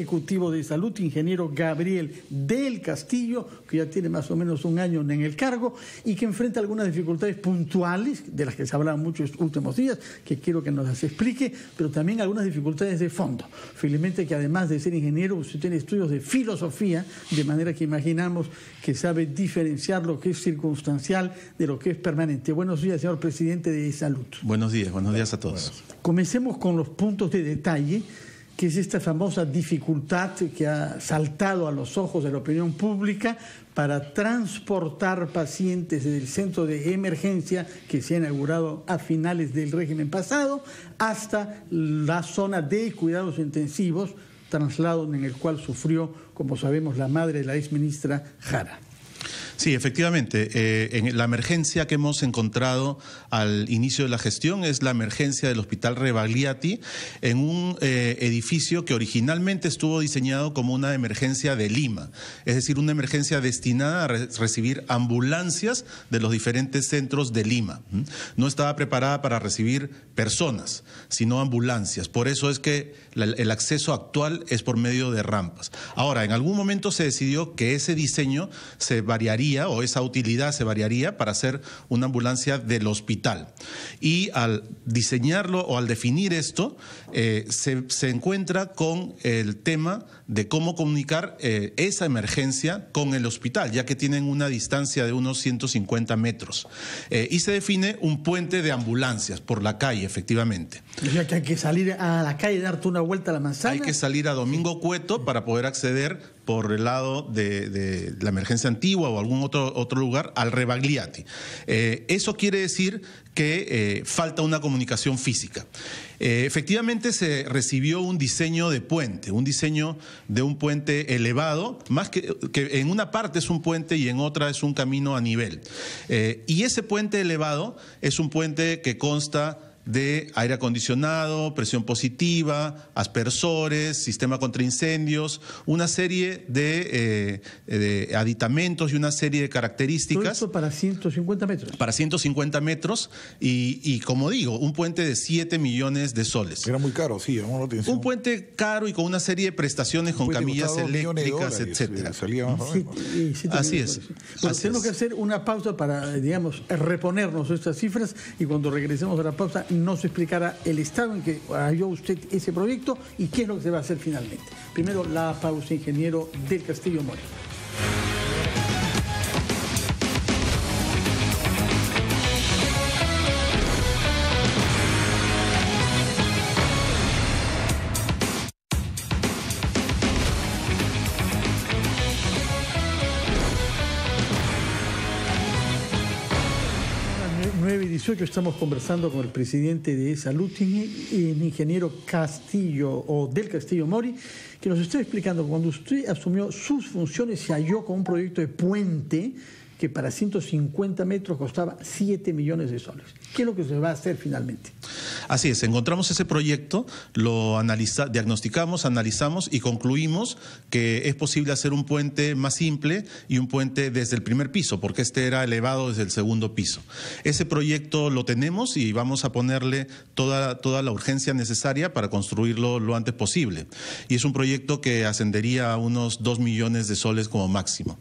Ejecutivo de Salud, ingeniero Gabriel del Castillo, que ya tiene más o menos un año en el cargo y que enfrenta algunas dificultades puntuales, de las que se hablaba mucho estos últimos días, que quiero que nos las explique, pero también algunas dificultades de fondo. Felizmente que además de ser ingeniero, usted tiene estudios de filosofía, de manera que imaginamos que sabe diferenciar lo que es circunstancial de lo que es permanente. Buenos días, señor presidente de Salud. Buenos días, buenos días a todos. comencemos con los puntos de detalle que es esta famosa dificultad que ha saltado a los ojos de la opinión pública para transportar pacientes del centro de emergencia que se ha inaugurado a finales del régimen pasado hasta la zona de cuidados intensivos, traslado en el cual sufrió, como sabemos, la madre de la exministra Jara. Sí, efectivamente. Eh, la emergencia que hemos encontrado al inicio de la gestión es la emergencia del Hospital Rebagliati en un eh, edificio que originalmente estuvo diseñado como una emergencia de Lima, es decir, una emergencia destinada a recibir ambulancias de los diferentes centros de Lima. ¿Mm? No estaba preparada para recibir personas, sino ambulancias. Por eso es que el acceso actual es por medio de rampas. Ahora, en algún momento se decidió que ese diseño se variaría o esa utilidad se variaría para hacer una ambulancia del hospital. Y al diseñarlo o al definir esto, eh, se, encuentra con el tema de cómo comunicar eh, esa emergencia con el hospital, ya que tienen una distancia de unos 150 metros. Eh, y se define un puente de ambulancias por la calle, efectivamente. que hay que salir a la calle, y darte una vuelta a la manzana. Hay que salir a Domingo Cueto para poder acceder por el lado de, la emergencia antigua o algún otro, otro lugar al Rebagliati. Eh, eso quiere decir que eh, falta una comunicación física. Eh, efectivamente se recibió un diseño de puente, un diseño de un puente elevado, más que en una parte es un puente y en otra es un camino a nivel. y ese puente elevado es un puente que consta de aire acondicionado, presión positiva, aspersores, sistema contra incendios, una serie de, eh, aditamentos y una serie de características. para 150 metros. Para 150 metros y, como digo, un puente de 7 millones de soles. Era muy caro, sí, Un puente caro y con una serie de prestaciones con camillas eléctricas, eh, etcétera. Así es. tenemos que hacer una pausa para, eh, digamos, reponernos estas cifras y cuando regresemos a la pausa nos explicara el estado en que halló usted ese proyecto y qué es lo que se va a hacer finalmente. Primero, la pausa, ingeniero del Castillo Moreno. 18 estamos conversando con el presidente de Salud, el ingeniero Castillo o del Castillo Mori, que nos está explicando cuando usted asumió sus funciones se halló con un proyecto de puente que para 150 metros costaba 7 millones de soles. ¿Qué es lo que se va a hacer finalmente? Así es, encontramos ese proyecto, lo diagnosticamos, analizamos y concluimos que es posible hacer un puente más simple y un puente desde el primer piso, porque este era elevado desde el segundo piso. Ese proyecto lo tenemos y vamos a ponerle toda, toda la urgencia necesaria para construirlo lo antes posible. Y es un proyecto que ascendería a unos 2 millones de soles como máximo.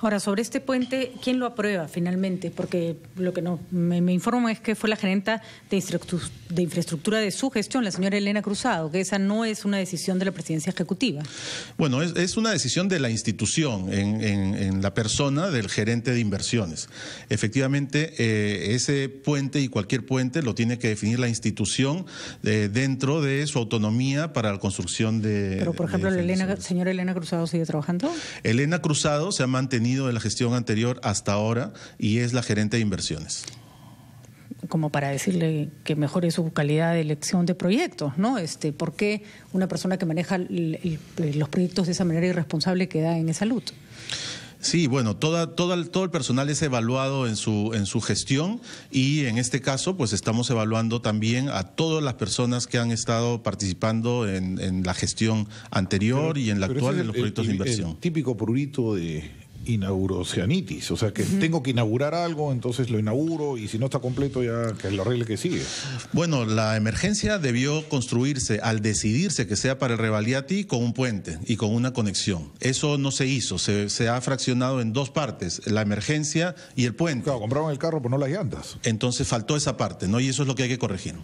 Ahora, sobre este puente, ¿quién lo aprueba finalmente? Porque lo que no me, informo es que fue la gerenta de, infraestructura de su gestión, la señora Elena Cruzado, que esa no es una decisión de la presidencia ejecutiva. Bueno, es, una decisión de la institución en, la persona del gerente de inversiones. Efectivamente, eh, ese puente y cualquier puente lo tiene que definir la institución eh, dentro de su autonomía para la construcción de... Pero, por ejemplo, la señora Elena Cruzado sigue trabajando. Elena Cruzado se ha mantenido tenido de la gestión anterior hasta ahora y es la gerente de inversiones como para decirle que mejore su calidad de elección de proyectos, ¿no? Este, ¿Por qué una persona que maneja los proyectos de esa manera irresponsable queda en esa luz? Sí, bueno, toda, toda, todo el personal es evaluado en su, en su gestión y en este caso pues estamos evaluando también a todas las personas que han estado participando en, la gestión anterior y en la actual de los proyectos de inversión. típico prurito de, Oceanitis. o sea que tengo que inaugurar algo, entonces lo inauguro y si no está completo ya que lo arregle que sigue. Bueno, la emergencia debió construirse al decidirse que sea para el Revaliati con un puente y con una conexión. Eso no se hizo, se, ha fraccionado en dos partes, la emergencia y el puente. Claro, compraron el carro, pero no las llantas. Entonces faltó esa parte, ¿no? Y eso es lo que hay que corregir.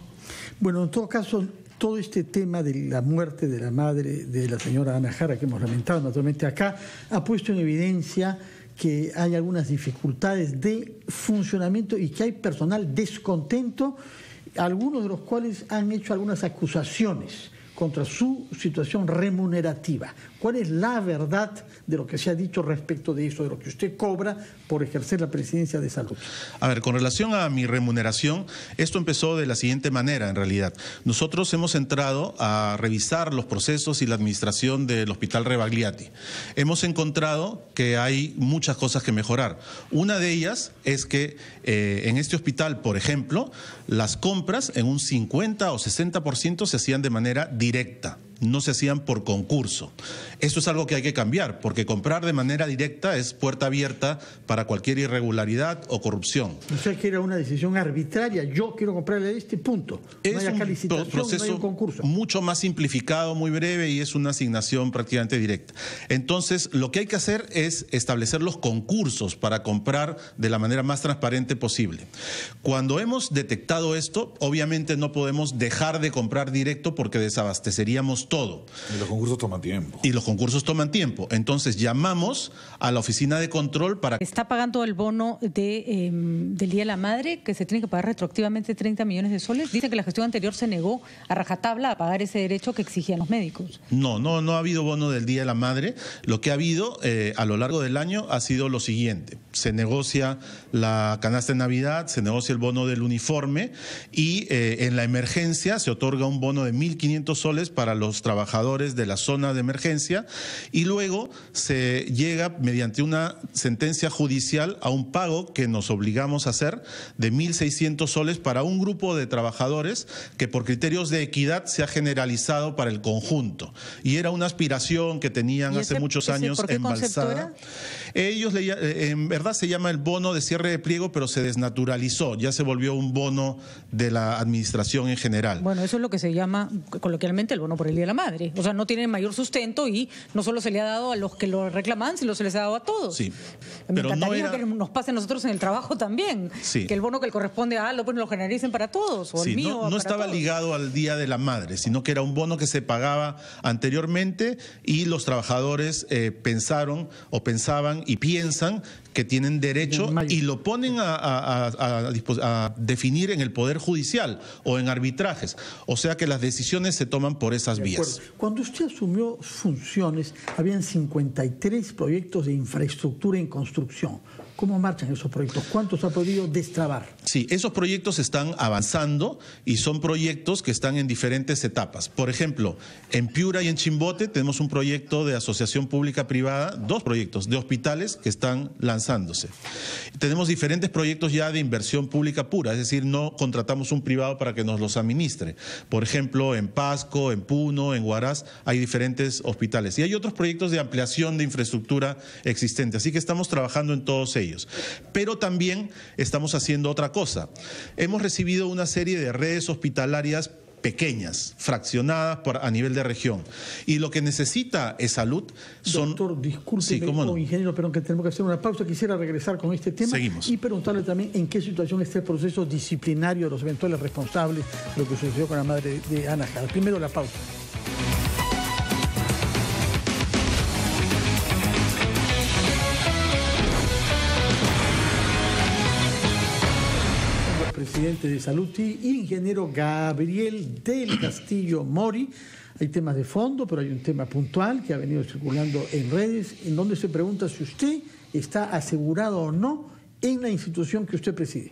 Bueno, en todo caso, todo este tema de la muerte de la madre de la señora Ana Jara, que hemos lamentado naturalmente acá, ha puesto en evidencia que hay algunas dificultades de funcionamiento y que hay personal descontento, algunos de los cuales han hecho algunas acusaciones contra su situación remunerativa. ¿Cuál es la verdad de lo que se ha dicho respecto de eso, de lo que usted cobra por ejercer la presidencia de salud? A ver, con relación a mi remuneración, esto empezó de la siguiente manera, en realidad. Nosotros hemos entrado a revisar los procesos y la administración del Hospital Rebagliati. Hemos encontrado que hay muchas cosas que mejorar. Una de ellas es que eh, en este hospital, por ejemplo, las compras en un 50 o 60% se hacían de manera directa no se hacían por concurso. Eso es algo que hay que cambiar, porque comprar de manera directa es puerta abierta para cualquier irregularidad o corrupción. O sea que era una decisión arbitraria, yo quiero comprarle este punto. Es un proceso mucho más simplificado, muy breve y es una asignación prácticamente directa. Entonces, lo que hay que hacer es establecer los concursos para comprar de la manera más transparente posible. Cuando hemos detectado esto, obviamente no podemos dejar de comprar directo porque desabasteceríamos todo. Y los concursos toman tiempo. Y los concursos toman tiempo. Entonces llamamos a la oficina de control para... Está pagando el bono de, em, del Día de la Madre, que se tiene que pagar retroactivamente 30 millones de soles. Dice que la gestión anterior se negó a rajatabla a pagar ese derecho que exigían los médicos. No, no, no ha habido bono del Día de la Madre. Lo que ha habido eh, a lo largo del año ha sido lo siguiente. Se negocia la canasta de Navidad, se negocia el bono del uniforme y eh, en la emergencia se otorga un bono de 1.500 soles para los trabajadores de la zona de emergencia y luego se llega mediante una sentencia judicial a un pago que nos obligamos a hacer de 1.600 soles para un grupo de trabajadores que por criterios de equidad se ha generalizado para el conjunto. Y era una aspiración que tenían hace muchos años embalsada. Ellos, le, eh, en verdad se llama el bono de cierre de pliego, pero se desnaturalizó, ya se volvió un bono de la administración en general. Bueno, eso es lo que se llama coloquialmente el bono por el día la madre. O sea, no tienen mayor sustento y no solo se le ha dado a los que lo reclaman, sino se les ha dado a todos. Sí. Me pero que nos pase a nosotros en el trabajo también. Que el bono que le corresponde a pues, lo generalicen para todos. O el mío, no, no estaba ligado al Día de la Madre, sino que era un bono que se pagaba anteriormente y los trabajadores eh, pensaron o pensaban y piensan que tienen derecho y lo ponen a, definir en el Poder Judicial o en arbitrajes. O sea que las decisiones se toman por esas vías. Cuando usted asumió funciones, habían 53 proyectos de infraestructura en construcción. ¿Cómo marchan esos proyectos? ¿Cuántos ha podido destrabar? Sí, esos proyectos están avanzando y son proyectos que están en diferentes etapas. Por ejemplo, en Piura y en Chimbote tenemos un proyecto de asociación pública-privada, dos proyectos de hospitales que están lanzándose. Tenemos diferentes proyectos ya de inversión pública pura, es decir, no contratamos un privado para que nos los administre. Por ejemplo, en Pasco, en Puno, en Huaraz, hay diferentes hospitales. Y hay otros proyectos de ampliación de infraestructura existente, así que estamos trabajando en todos ellos. Pero también estamos haciendo otra cosa. Hemos recibido una serie de redes hospitalarias pequeñas, fraccionadas a nivel de región. Y lo que necesita es salud. Son... Doctor, disculpe, como ingeniero, pero que tenemos que hacer una pausa. Quisiera regresar con este tema y preguntarle también en qué situación está el proceso disciplinario de los eventuales responsables lo que sucedió con la madre de Ana Primero la pausa. de de y ingeniero Gabriel del Castillo Mori. Hay temas de fondo, pero hay un tema puntual que ha venido circulando en redes, en donde se pregunta si usted está asegurado o no en la institución que usted preside.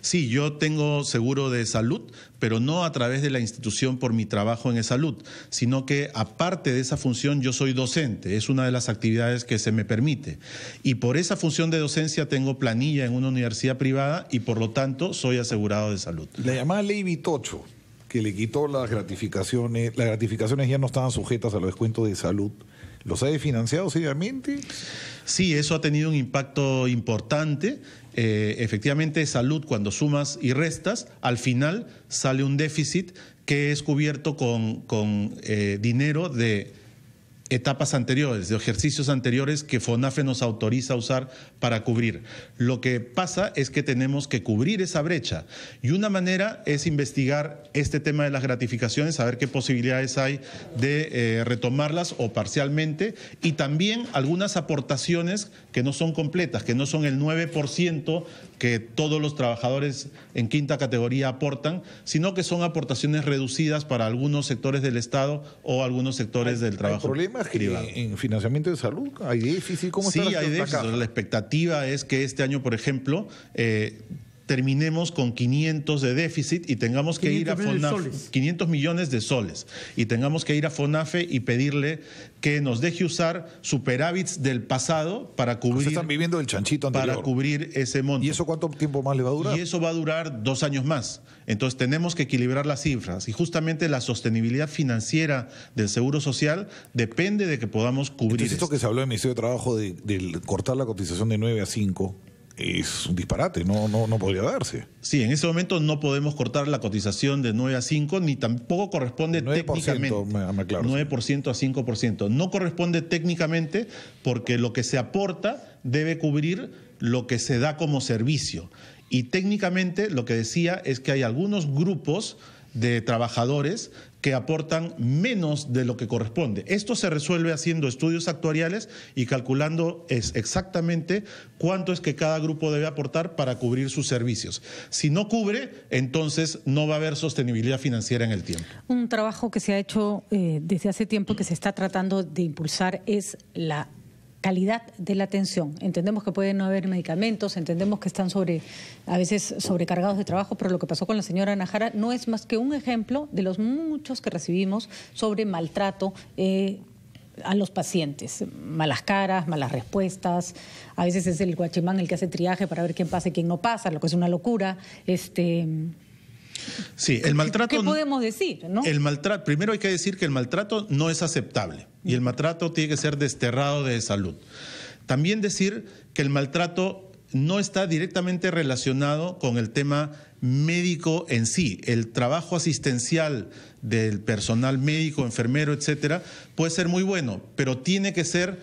Sí, yo tengo seguro de salud, pero no a través de la institución por mi trabajo en salud, sino que aparte de esa función yo soy docente, es una de las actividades que se me permite. Y por esa función de docencia tengo planilla en una universidad privada y por lo tanto soy asegurado de salud. La llamada ley Vitocho, que le quitó las gratificaciones, las gratificaciones ya no estaban sujetas a los descuentos de salud ¿Los ha financiado seriamente? Sí, eso ha tenido un impacto importante. Eh, efectivamente, salud, cuando sumas y restas, al final sale un déficit que es cubierto con, con eh, dinero de etapas anteriores, de ejercicios anteriores que FONAFE nos autoriza a usar para cubrir. Lo que pasa es que tenemos que cubrir esa brecha y una manera es investigar este tema de las gratificaciones, saber qué posibilidades hay de eh, retomarlas o parcialmente y también algunas aportaciones que no son completas, que no son el 9% que todos los trabajadores en quinta categoría aportan, sino que son aportaciones reducidas para algunos sectores del Estado o algunos sectores del trabajo. ¿Hay problemas en financiamiento de salud? ¿Hay déficit? ¿Cómo sí, hay déficit. La expectativa es que este año, por ejemplo, eh, terminemos con 500 de déficit y tengamos que ir a FONAFE, 500 millones de soles, y tengamos que ir a FONAFE y pedirle que nos deje usar superávits del pasado para pues cubrir... están viviendo el chanchito Para cubrir ese monto. ¿Y eso cuánto tiempo más le va a durar? Y eso va a durar dos años más. Entonces tenemos que equilibrar las cifras y justamente la sostenibilidad financiera del Seguro Social depende de que podamos cubrir... Entonces, esto que se habló en Ministerio de Trabajo de, de cortar la cotización de 9 a 5 es un disparate, no, no, no podría darse. Sí, en ese momento no podemos cortar la cotización de 9 a 5, ni tampoco corresponde técnicamente. 9% a 5%. No corresponde técnicamente porque lo que se aporta debe cubrir lo que se da como servicio. Y técnicamente lo que decía es que hay algunos grupos de trabajadores que aportan menos de lo que corresponde. Esto se resuelve haciendo estudios actuariales y calculando es exactamente cuánto es que cada grupo debe aportar para cubrir sus servicios. Si no cubre, entonces no va a haber sostenibilidad financiera en el tiempo. Un trabajo que se ha hecho eh, desde hace tiempo que se está tratando de impulsar es la calidad de la atención. Entendemos que pueden no haber medicamentos, entendemos que están sobre, a veces sobrecargados de trabajo, pero lo que pasó con la señora Najara no es más que un ejemplo de los muchos que recibimos sobre maltrato. Eh, a los pacientes, malas caras, malas respuestas, a veces es el guachimán el que hace triaje para ver quién pasa y quién no pasa, lo que es una locura. Este, Sí, el maltrato. ¿Qué podemos decir? El maltrato, primero hay que decir que el maltrato no es aceptable y el maltrato tiene que ser desterrado de salud. También decir que el maltrato no está directamente relacionado con el tema médico en sí. El trabajo asistencial del personal médico, enfermero, etcétera, puede ser muy bueno, pero tiene que ser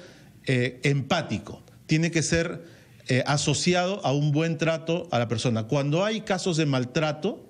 eh, empático, tiene que ser eh, asociado a un buen trato a la persona. Cuando hay casos de maltrato,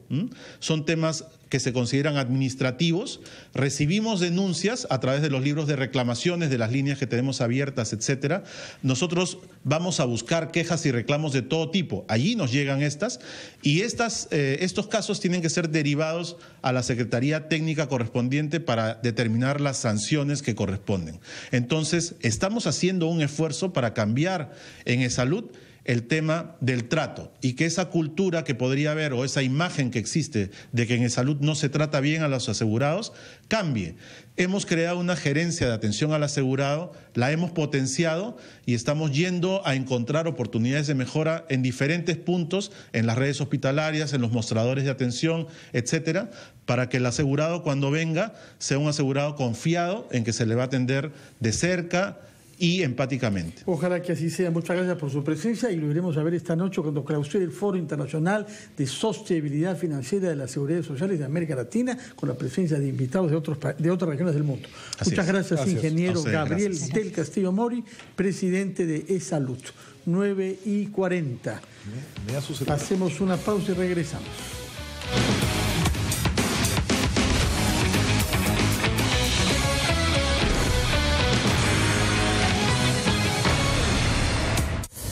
son temas que se consideran administrativos, recibimos denuncias a través de los libros de reclamaciones, de las líneas que tenemos abiertas, etcétera. Nosotros vamos a buscar quejas y reclamos de todo tipo. Allí nos llegan estas y estas, eh, estos casos tienen que ser derivados a la Secretaría Técnica correspondiente para determinar las sanciones que corresponden. Entonces, estamos haciendo un esfuerzo para cambiar en e salud el tema del trato y que esa cultura que podría haber o esa imagen que existe de que en salud no se trata bien a los asegurados cambie. Hemos creado una gerencia de atención al asegurado, la hemos potenciado y estamos yendo a encontrar oportunidades de mejora en diferentes puntos, en las redes hospitalarias, en los mostradores de atención, etcétera, para que el asegurado cuando venga sea un asegurado confiado en que se le va a atender de cerca, y empáticamente. Ojalá que así sea. Muchas gracias por su presencia y lo iremos a ver esta noche cuando clausure el Foro Internacional de Sostenibilidad Financiera de las Seguridades Sociales de América Latina con la presencia de invitados de, otros, de otras regiones del mundo. Muchas gracias, ingeniero Gabriel del Castillo Mori, presidente de E-Salud. 9 y 40. Hacemos una pausa y regresamos.